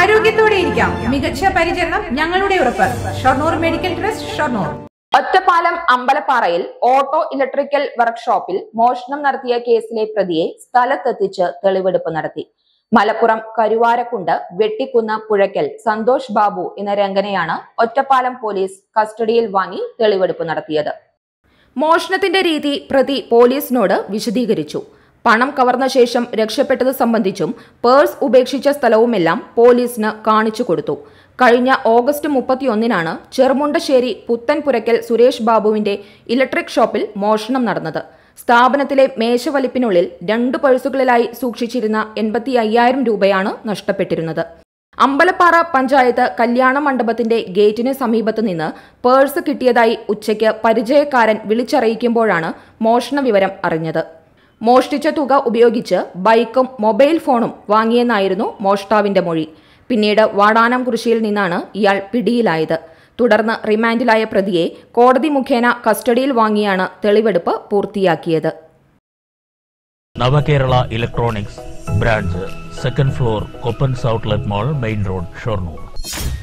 ആരോഗ്യത്തോടെ ഇരിക്കാം മികച്ച പരിചരണം ഞങ്ങളുടെ ഉറപ്പ് ഷൊർണൂർ മെഡിക്കൽ ട്രസ്റ്റ് ഷൊർണൂർ ഒറ്റപ്പാലം അമ്പലപ്പാറയിൽ ഓട്ടോ ഇലക്ട്രിക്കൽ വർക്ക്ഷോപ്പിൽ മോഷണം നടത്തിയ കേസിലെ പ്രതിയെ സ്ഥലത്തെത്തിച്ച് തെളിവെടുപ്പ് നടത്തി മലപ്പുറം കരുവാരക്കുണ്ട് വെട്ടിക്കുന്ന പുഴയ്ക്കൽ സന്തോഷ് ബാബു എന്ന രംഗനെയാണ് ഒറ്റപ്പാലം പോലീസ് കസ്റ്റഡിയിൽ വാങ്ങി തെളിവെടുപ്പ് നടത്തിയത് മോഷണത്തിന്റെ രീതി പ്രതി പോലീസിനോട് വിശദീകരിച്ചു പണം കവർന്ന ശേഷം രക്ഷപ്പെട്ടത് സംബന്ധിച്ചും പേഴ്സ് ഉപേക്ഷിച്ച സ്ഥലവുമെല്ലാം പോലീസിന് കാണിച്ചു കൊടുത്തു കഴിഞ്ഞ ഓഗസ്റ്റ് മുപ്പത്തിയൊന്നിനാണ് ചെറുമുണ്ടശ്ശേരി പുത്തൻപുരയ്ക്കൽ സുരേഷ് ബാബുവിന്റെ ഇലക്ട്രിക് ഷോപ്പിൽ മോഷണം നടന്നത് സ്ഥാപനത്തിലെ മേശവലിപ്പിനുള്ളിൽ രണ്ട് പേഴ്സുകളിലായി സൂക്ഷിച്ചിരുന്ന എൺപത്തി അയ്യായിരം രൂപയാണ് നഷ്ടപ്പെട്ടിരുന്നത് അമ്പലപ്പാറ പഞ്ചായത്ത് കല്യാണ മണ്ഡപത്തിന്റെ ഗേറ്റിന് സമീപത്ത് നിന്ന് പേഴ്സ് കിട്ടിയതായി ഉച്ചയ്ക്ക് പരിചയക്കാരൻ വിളിച്ചറിയിക്കുമ്പോഴാണ് മോഷണ വിവരം അറിഞ്ഞത് മോഷ്ടിച്ച തുക ഉപയോഗിച്ച് ബൈക്കും മൊബൈൽ ഫോണും വാങ്ങിയെന്നായിരുന്നു മോഷ്ടാവിന്റെ മൊഴി പിന്നീട് വാടാനം കുരിശിയിൽ നിന്നാണ് ഇയാൾ പിടിയിലായത് തുടർന്ന് റിമാൻഡിലായ പ്രതിയെ കോടതി മുഖേന കസ്റ്റഡിയിൽ വാങ്ങിയാണ് തെളിവെടുപ്പ് പൂർത്തിയാക്കിയത് Navakerala electronics branch second floor Koppan outlet mall main road Shoranur